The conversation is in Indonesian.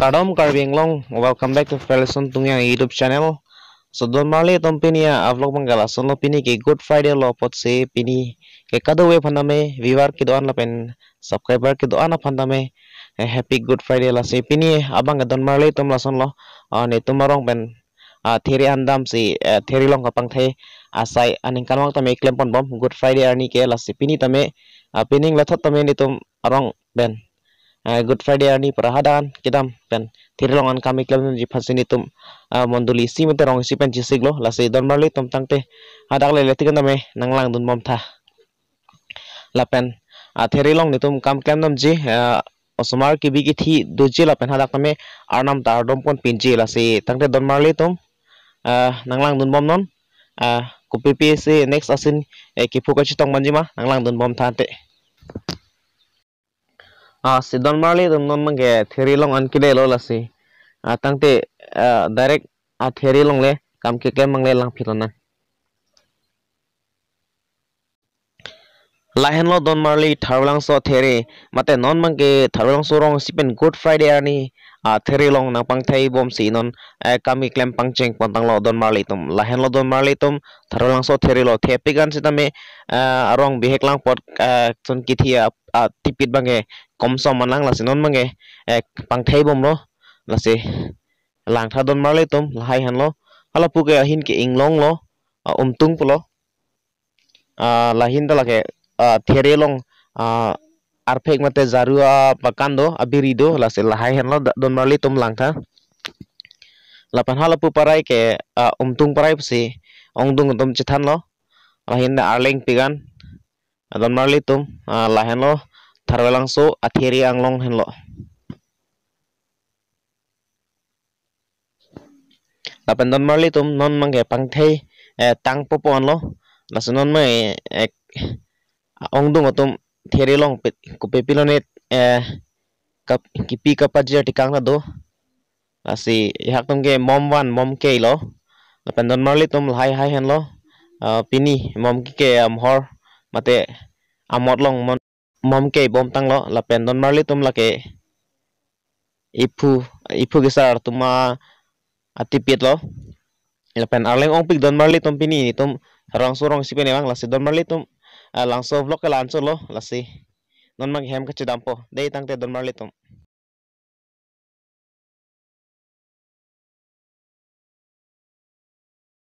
Kadom long welcome back to Felisun Tungyang YouTube channel. So don mali tom ya avlog manggala son lo pini ke Good Friday lo pot se pini ke kado we pandame viewer ke doan lapen subscriber ke doan pandame eh, happy Good Friday la se pini abang don mali tom la son lo ah, ne marong pen ah, thiri andam si eh, thiri long kapang the asai aning kanwang tame klem pon bom Good Friday ani ke la se pini tame ah, pining la tot tame ni tom arong pen. Eh, good friday ani prahadan kidam pen thirlongan kami club ni phasini tum eh, monduli simete rong si pen lo lasi don marli tum tangte hadak le leti don nanglang ta la pen a eh, thirlong ni tum kam kam nam ji osmar ki bigi thi la pen hadak me arnam tar dom pon pin ji lasai tangte don marli tum nanglang don mom non kupi si next asin ekipu kachitong manjima nanglang don mom te uh, si marli dum non mangge theri long an kide lo lasi uh, tangte uh, direct a theri long le kam ke ke mangle lang philana lahen lo don marli tharwalang so theri mate non mangge tharwalang so rong sipen good friday ani a theri long nang pang thai bom si non kami klem pang cheng pontang lo don marli tum lahen lo don marli tum tharwalang so theri lo thepi gan si a rong bihek lang pot chon ki a tipit bange komsom manang lasi non mange ek pangthai bom lo lasi lang tha don marle tum lahai han lo hala puke hin ke inglong lo umtung pulo lahin da lake there long arphek mate zarua pakando abirido la lahai hen lo don mali tum lang tha lapan halapu parai ke tung parai psi ongdung tum chithan lo lahin da arling pigan don marli tum lahen lo tarwelangso atheri anglong henlo Lapan ton marli tum non mangge pangthei eh, tang popon lo lasu non mai eh, ong dung tum theri long kupe pilone eh, kap kipi kapajia tikang na do asi hak tum ge mom wan mom kei lo lapan ton marli tum hai hai hen lo ah, pini mom ki am hor mate amot long mon mom ke bom tang lo la pendon marli tum la ke ipu ipu gesar sar tuma ati lo la pen arleng ong pik don marli tum pini ni tum rang surong si pini lang la si don marli tum lang vlog ke lo la si non mang hem ke chidampo dei tang te don marli tum